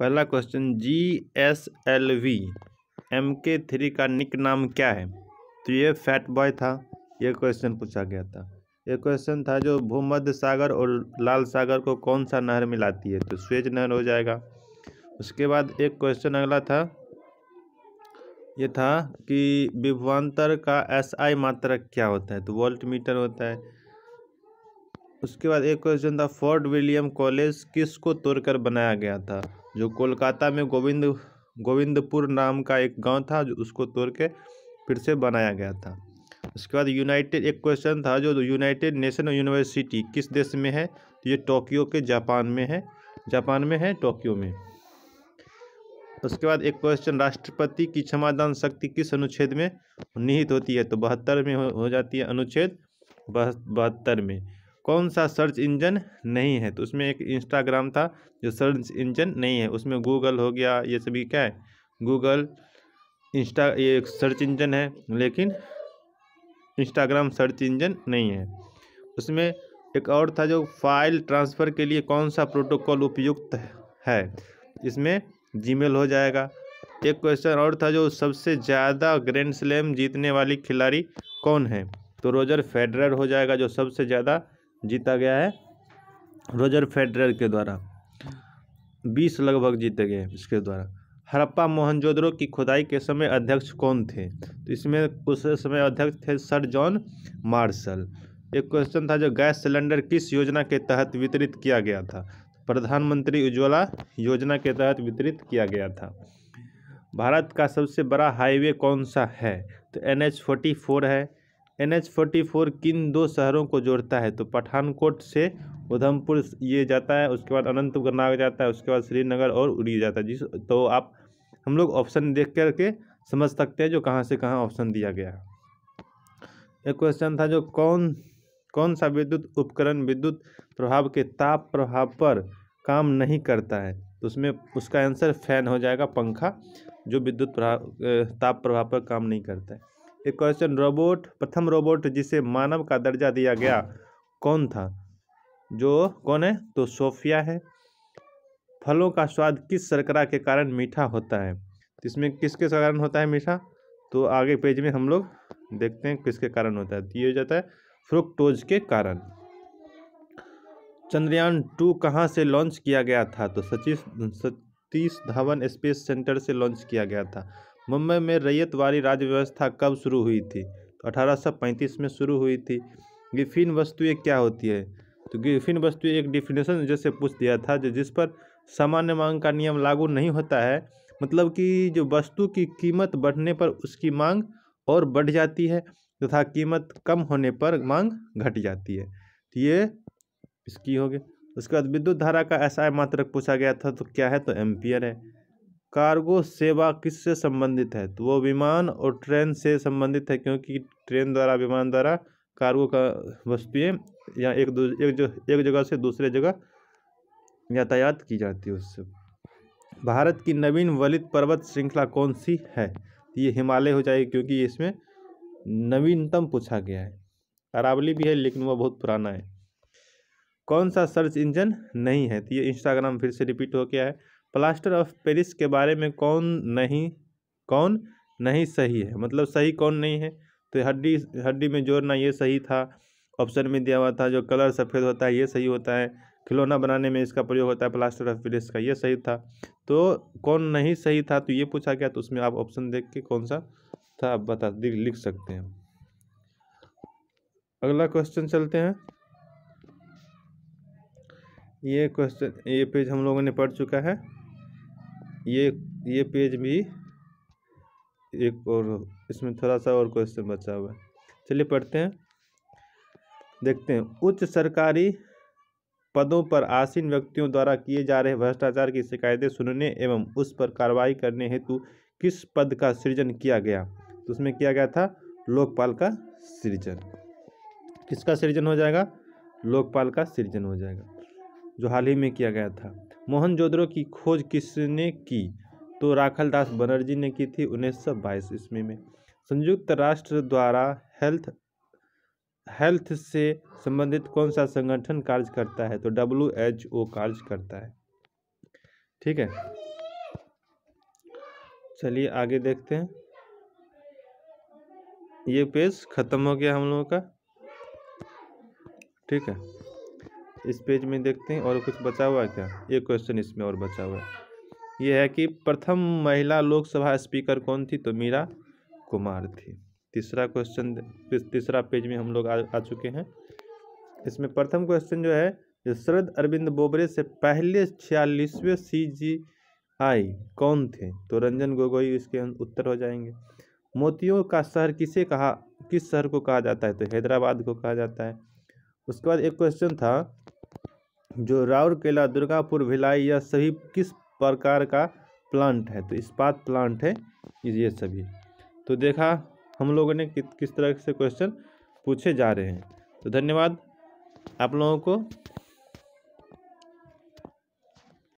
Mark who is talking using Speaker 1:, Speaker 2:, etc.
Speaker 1: पहला question G S L V M K three का nick नाम क्या है तो ये फैट बॉय था ये क्वेश्चन पूछा गया था ये क्वेश्चन था जो भूमध्य सागर और लाल सागर को कौन सा नहर मिलाती है तो स्वेज नहर हो जाएगा उसके बाद एक क्वेश्चन अगला था ये था कि विभवान्तर का एसआई मात्रक क्या होता है तो वोल्ट मीटर होता है उसके बाद एक क्वेश्चन था फोर्ट विलियम कॉलेज किसको तोड़कर बनाया गया था जो कोलकाता में गोविंद गोविंदपुर नाम का एक गांव था जो उसको तोड़ के फिर से बनाया गया था उसके बाद यूनाइटेड एक क्वेश्चन था जो यूनाइटेड नेशनल यूनिवर्सिटी किस देश में है तो ये टोक्यो के जापान में है जापान में है टोक्यो में उसके बाद एक क्वेश्चन राष्ट्रपति की क्षमादान शक्ति किस अनुच्छेद में निहित होती है तो बहत्तर में हो, हो जाती है अनुच्छेद बहत्तर में कौन सा सर्च इंजन नहीं है तो उसमें एक इंस्टाग्राम था जो सर्च इंजन नहीं है उसमें गूगल हो गया ये सभी क्या है गूगल इंस्टा ये एक सर्च इंजन है लेकिन इंस्टाग्राम सर्च इंजन नहीं है उसमें एक और था जो फाइल ट्रांसफ़र के लिए कौन सा प्रोटोकॉल उपयुक्त है इसमें जीमेल हो जाएगा एक क्वेश्चन और था जो सबसे ज़्यादा ग्रैंड स्लैम जीतने वाली खिलाड़ी कौन है तो रोजर फेडरर हो जाएगा जो सबसे ज़्यादा जीता गया है रोजर फेडरर के द्वारा बीस लगभग जीते गए इसके द्वारा हरप्पा मोहनजोदड़ो की खुदाई के समय अध्यक्ष कौन थे तो इसमें उस समय अध्यक्ष थे सर जॉन मार्शल एक क्वेश्चन था जो गैस सिलेंडर किस योजना के तहत वितरित किया गया था प्रधानमंत्री उज्ज्वला योजना के तहत वितरित किया गया था भारत का सबसे बड़ा हाईवे कौन सा है तो एन एच फोर्टी फोर है एन एच फोर्टी फोर किन दो शहरों को जोड़ता है तो पठानकोट से उधमपुर ये जाता है उसके बाद अनंतपुर नाग जाता है उसके बाद श्रीनगर और उड़ी जाता है जिस तो आप हम लोग ऑप्शन देख करके समझ सकते हैं जो कहाँ से कहाँ ऑप्शन दिया गया एक क्वेश्चन था जो कौन कौन सा विद्युत उपकरण विद्युत प्रभाव के ताप प्रभाव पर काम नहीं करता है तो उसमें उसका आंसर फैन हो जाएगा पंखा जो विद्युत प्रभाव ताप प्रभाव पर काम नहीं करता है एक क्वेश्चन रोबोट प्रथम रोबोट जिसे मानव का दर्जा दिया गया कौन था जो कौन है तो सोफिया है फलों का स्वाद किस शर्करा के कारण मीठा होता है तो इसमें किसके कारण होता है मीठा तो आगे पेज में हम लोग देखते हैं किसके कारण होता है तो ये हो जाता है फ्रुक्टोज के कारण चंद्रयान टू कहाँ से लॉन्च किया गया था तो सचिव सतीश धवन स्पेस सेंटर से लॉन्च किया गया था मुंबई में रैयत वाली राज्य व्यवस्था कब शुरू हुई थी तो अठारह में शुरू हुई थी गिफिन वस्तुएँ क्या होती है तो गिफिन वस्तु एक डिफिनेशन जैसे पूछ दिया था जो जिस पर सामान्य मांग का नियम लागू नहीं होता है मतलब कि जो वस्तु की कीमत बढ़ने पर उसकी मांग और बढ़ जाती है तथा तो कीमत कम होने पर मांग घट जाती है तो ये इसकी हो गई उसके बाद विद्युत धारा का ऐसा मात्रक पूछा गया था तो क्या है तो एम्पियर है कार्गो सेवा किससे संबंधित है तो वो विमान और ट्रेन से संबंधित है क्योंकि ट्रेन द्वारा विमान द्वारा कार्गो का वस्तुएँ या एक दो एक जो एक जगह से दूसरे जगह यातायात की जाती है उससे भारत की नवीन वलित पर्वत श्रृंखला कौन सी है तो ये हिमालय हो जाएगी क्योंकि इसमें नवीनतम पूछा गया है अरावली भी है लेकिन वह बहुत पुराना है कौन सा सर्च इंजन नहीं है तो ये इंस्टाग्राम फिर से रिपीट हो गया है प्लास्टर ऑफ पेरिस के बारे में कौन नहीं कौन नहीं सही है मतलब सही कौन नहीं है तो हड्डी हड्डी में जोड़ना ये सही था ऑप्शन में दिया हुआ था जो कलर सफ़ेद होता है ये सही होता है खिलौना बनाने में इसका प्रयोग होता है प्लास्टर ऑफ पेरिस का ये सही था तो कौन नहीं सही था तो ये पूछा गया तो उसमें आप ऑप्शन देख के कौन सा था आप बता लिख सकते हैं अगला क्वेश्चन चलते हैं ये क्वेश्चन ये पेज हम लोगों ने पढ़ चुका है ये ये पेज भी एक और इसमें थोड़ा सा और क्वेश्चन बचा हुआ है चलिए पढ़ते हैं देखते हैं उच्च सरकारी पदों पर आसीन व्यक्तियों द्वारा किए जा रहे भ्रष्टाचार की शिकायतें सुनने एवं उस पर कार्रवाई करने हेतु किस पद का सृजन किया गया तो उसमें किया गया था लोकपाल का सृजन किसका सृजन हो जाएगा लोकपाल का सृजन हो जाएगा जो हाल ही में किया गया था मोहनजोदड़ो की खोज किसने की तो राखल दास बनर्जी ने की थी 1922 ईस्वी में संयुक्त राष्ट्र द्वारा हेल्थ हेल्थ से संबंधित कौन सा संगठन कार्य करता है तो डब्ल्यू एच ओ कार्य करता है ठीक है चलिए आगे देखते हैं ये पेज ख़त्म हो गया हम लोगों का ठीक है इस पेज में देखते हैं और कुछ बचा हुआ है क्या एक क्वेश्चन इसमें और बचा हुआ है ये है कि प्रथम महिला लोकसभा स्पीकर कौन थी तो मीरा कुमार थी तीसरा क्वेश्चन तीसरा पेज में हम लोग आ, आ चुके हैं इसमें प्रथम क्वेश्चन जो है शरद अरविंद बोबरे से पहले छियालीसवें सी जी आई कौन थे तो रंजन गोगोई इसके उत्तर हो जाएंगे मोतियों का शहर किसे कहा किस शहर को कहा जाता है तो हैदराबाद को कहा जाता है उसके बाद एक क्वेश्चन था जो राउरकेला दुर्गापुर भिलाई यह सभी किस प्रकार का प्लांट है तो इस्पात प्लांट है ये सभी तो देखा हम लोगों ने कि, किस तरह से क्वेश्चन पूछे जा रहे हैं तो धन्यवाद आप लोगों को